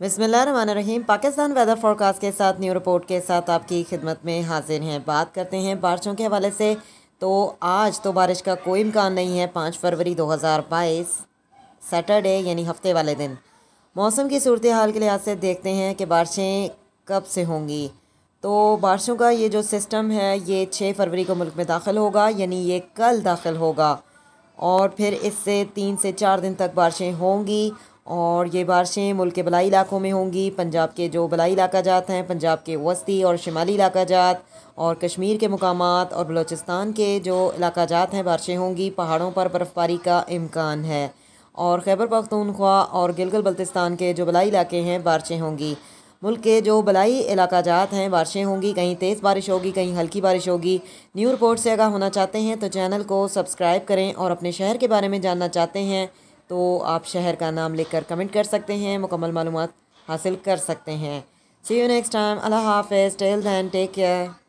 बिसमीम Pakistan weather forecast के साथ न्यू रिपोर्ट के साथ आपकी खिदमत में हाजिर हैं बात करते हैं बारिशों के हवाले से तो आज तो बारिश का कोई इम्कान नहीं है पाँच फरवरी 2022 सैटरडे यानी हफ्ते वाले दिन मौसम की सूरत हाल के लिहाज से देखते हैं कि बारिशें कब से होंगी तो बारिशों का ये जो सिस्टम है ये छः फरवरी को मुल्क में दाखिल होगा यानी ये कल दाखिल होगा और फिर इससे तीन से चार दिन तक बारिशें होंगी और ये बारिशें मुल्क के बलाई इलाकों में होंगी पंजाब के जो बलाई इलाका जात हैं पंजाब के वस्ती और शिमाली इलाका जात और कश्मीर के मकाम और बलोचिस्तान के जो इलाका जात हैं बारिशें होंगी पहाड़ों पर बर्फ़बारी का इम्कान है और खैबर पख्तूनख्वा और गिलगल बल्तिस्तान के जो बलाई इलाके हैं बारिशें होंगी मुल्क के जो बलाई इलाका जात हैं बारिशें होंगी कहीं तेज़ बारिश होगी कहीं हल्की बारिश होगी न्यू रिपोर्ट से अगर होना चाहते हैं तो चैनल को सब्सक्राइब करें और अपने शहर के बारे में जानना चाहते हैं तो आप शहर का नाम कर कमेंट कर सकते हैं मुकम्मल मालूम हासिल कर सकते हैं सी यू नेक्स्ट टाइम अल्लाह हाफिज़ टेल दैन टेक केयर